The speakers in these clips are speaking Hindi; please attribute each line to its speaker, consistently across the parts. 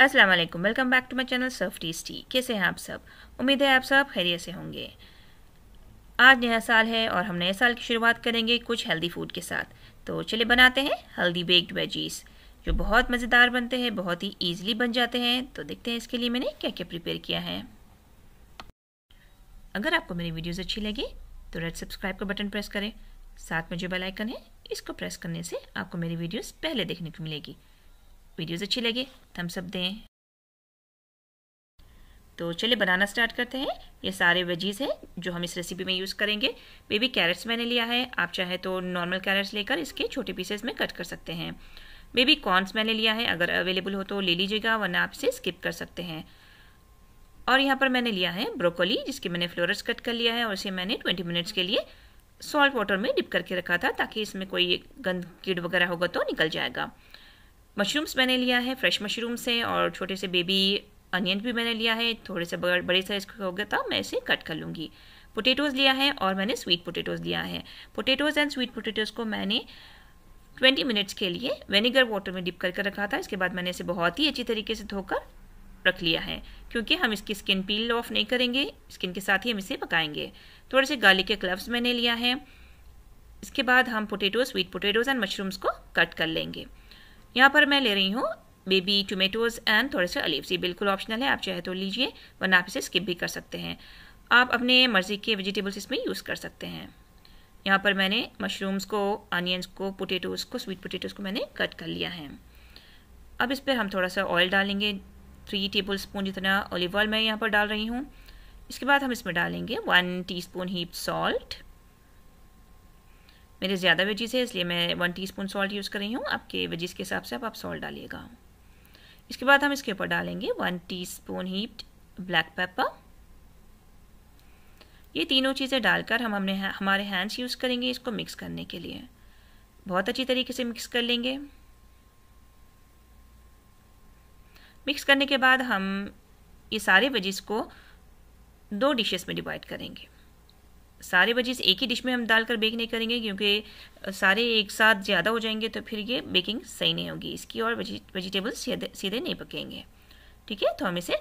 Speaker 1: अस्सलाम वालेकुम welcome back to my channel सर्फ टेस्टी कैसे हैं आप सब उम्मीद है आप सब खैरियत से होंगे आज नया साल है और हम नए साल की शुरुआत करेंगे कुछ हेल्दी फूड के साथ तो चलिए बनाते हैं हेल्दी बेक्ड वेजीज जो बहुत मज़ेदार बनते हैं बहुत ही ईजिली बन जाते हैं तो देखते हैं इसके लिए मैंने क्या क्या प्रिपेयर किया है अगर आपको मेरी वीडियोज़ अच्छी लगी तो रेड सब्सक्राइब का बटन प्रेस करें साथ में जो बेलाइकन है इसको प्रेस करने से आपको मेरी वीडियोज़ पहले देखने को मिलेगी वीडियोज़ अच्छी लगे थम्सअप दें तो चलिए बनाना स्टार्ट करते हैं ये सारे वेजीज़ हैं जो हम इस रेसिपी में यूज़ करेंगे बेबी कैरेट्स मैंने लिया है आप चाहे तो नॉर्मल कैरेट्स लेकर इसके छोटे पीसेस में कट कर सकते हैं बेबी कॉर्नस मैंने लिया है अगर अवेलेबल हो तो ले लीजिएगा वरना आप इसे स्किप कर सकते हैं और यहाँ पर मैंने लिया है ब्रोकोली जिसके मैंने फ्लोरस कट कर लिया है और इसे मैंने ट्वेंटी मिनट्स के लिए सॉल्ट वाटर में डिप करके रखा था ताकि इसमें कोई गंद कीड़ वगैरह होगा तो निकल जाएगा मशरूम्स मैंने लिया है फ्रेश मशरूम्स हैं और छोटे से बेबी अनियन भी मैंने लिया है थोड़े से बड़े साइज का हो गया था मैं इसे कट कर लूँगी पोटेटोज लिया है और मैंने स्वीट पोटेटोज लिया है पोटेटोज एंड स्वीट पोटेटोज को मैंने 20 मिनट्स के लिए वेनेगर वाटर में डिप करके रखा था इसके बाद मैंने इसे बहुत ही अच्छी तरीके से धोकर रख लिया है क्योंकि हम इसकी स्किन पील ऑफ नहीं करेंगे स्किन के साथ ही हम इसे पकाएंगे थोड़े से गार्लिक के क्लव्स मैंने लिया है इसके बाद हम potatoes sweet potatoes and mushrooms को कट कर लेंगे यहाँ पर मैं ले रही हूँ बेबी टोमेटोज एंड थोड़े से अलीफ्स ये बिल्कुल ऑप्शनल है आप चाहे तो लीजिए वरना आप इसे स्किप भी कर सकते हैं आप अपने मर्ज़ी के वेजिटेबल्स इसमें यूज़ कर सकते हैं यहाँ पर मैंने मशरूम्स को अनियंस को पोटेटोज को स्वीट पोटेटोज को मैंने कट कर लिया है अब इस पर हम थोड़ा सा ऑयल डालेंगे थ्री टेबल स्पून जितना ऑलिव ऑयल मैं यहाँ पर डाल रही हूँ इसके बाद हम इसमें डालेंगे one teaspoon heap salt मेरे ज़्यादा वेजेस है इसलिए मैं वन टीस्पून सॉल्ट यूज़ कर रही हूँ आपके वेजेस के हिसाब से आप, आप सॉल्ट डालिएगा इसके बाद हम इसके ऊपर डालेंगे one teaspoon heaped black pepper ये तीनों चीज़ें डालकर हम हमने हमारे हैंड्स यूज़ करेंगे इसको मिक्स करने के लिए बहुत अच्छी तरीके से मिक्स कर लेंगे मिक्स करने के बाद हम ये सारे वेजिस को दो डिशेस में डिवाइड करेंगे सारे वजीज एक ही डिश में हम डालकर बेक नहीं करेंगे क्योंकि सारे एक साथ ज़्यादा हो जाएंगे तो फिर ये बेकिंग सही नहीं होगी इसकी और वेजिटेबल्स सीधे सीधे नहीं पकेंगे ठीक है तो हम इसे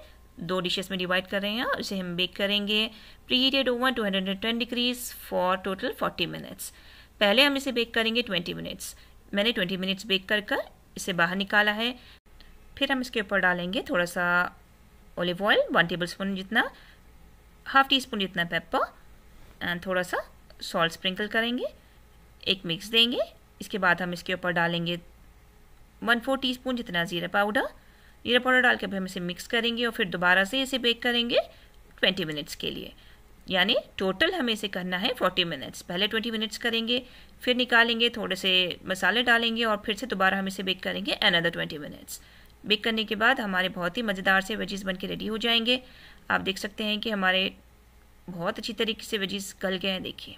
Speaker 1: दो डिशेस में डिवाइड कर रहे हैं और इसे हम बेक करेंगे preheated oven two hundred and ten degrees for total forty minutes पहले हम इसे बेक करेंगे ट्वेंटी मिनट्स मैंने ट्वेंटी मिनट्स बेक कर कर इसे बाहर निकाला है फिर हम इसके ऊपर डालेंगे थोड़ा सा olive oil one tablespoon जितना हाफ टी स्पून जितना पेपर एंड थोड़ा सा सॉल्ट स्प्रिंकल करेंगे एक मिक्स देंगे इसके बाद हम इसके ऊपर डालेंगे वन फोर टी स्पून जितना ज़ीरा पाउडर जीरा पाउडर डाल के हम इसे मिक्स करेंगे और फिर दोबारा से इसे बेक करेंगे ट्वेंटी मिनट्स के लिए यानी टोटल हमें इसे करना है फोर्टी मिनट्स पहले ट्वेंटी मिनट्स करेंगे फिर निकालेंगे थोड़े से मसाले डालेंगे और फिर से दोबारा हम इसे बेक करेंगे अनदर ट्वेंटी मिनट्स बेक करने के बाद हमारे बहुत ही मज़ेदार से वेजेस बन के रेडी हो जाएंगे आप देख सकते हैं कि हमारे बहुत अच्छी तरीके से वेजीज गल गए हैं देखिए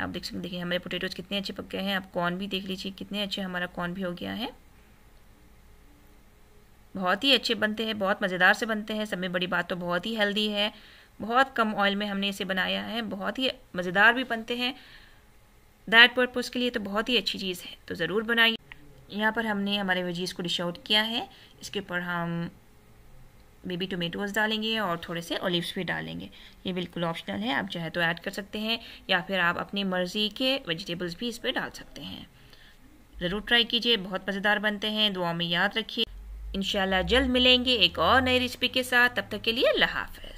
Speaker 1: आप देख सकते देखिए हमारे पोटेटोज कितने अच्छे पक गए हैं आप कॉर्न भी देख लीजिए कितने अच्छे हमारा कॉर्न भी हो गया है बहुत ही अच्छे बनते हैं बहुत मज़ेदार से बनते हैं सब में बड़ी बात तो बहुत ही हेल्दी है बहुत कम ऑयल में हमने इसे बनाया है बहुत ही मज़ेदार भी बनते हैं दैट पर्पज़ के लिए तो बहुत ही अच्छी चीज़ है तो ज़रूर बनाइए यहाँ पर हमने हमारे वेजीज़ को डिश आउट किया है इसके ऊपर हम बेबी टोमेटोज़ डालेंगे और थोड़े से ओलिव्स भी डालेंगे ये बिल्कुल ऑप्शनल है आप चाहे तो ऐड कर सकते हैं या फिर आप अपनी मर्ज़ी के वेजिटेबल्स भी इस पर डाल सकते हैं ज़रूर ट्राई कीजिए बहुत मज़ेदार बनते हैं दुआ में याद रखिए इन जल्द मिलेंगे एक और नई रेसिपी के साथ तब तक के लिए अल्लाह हाफ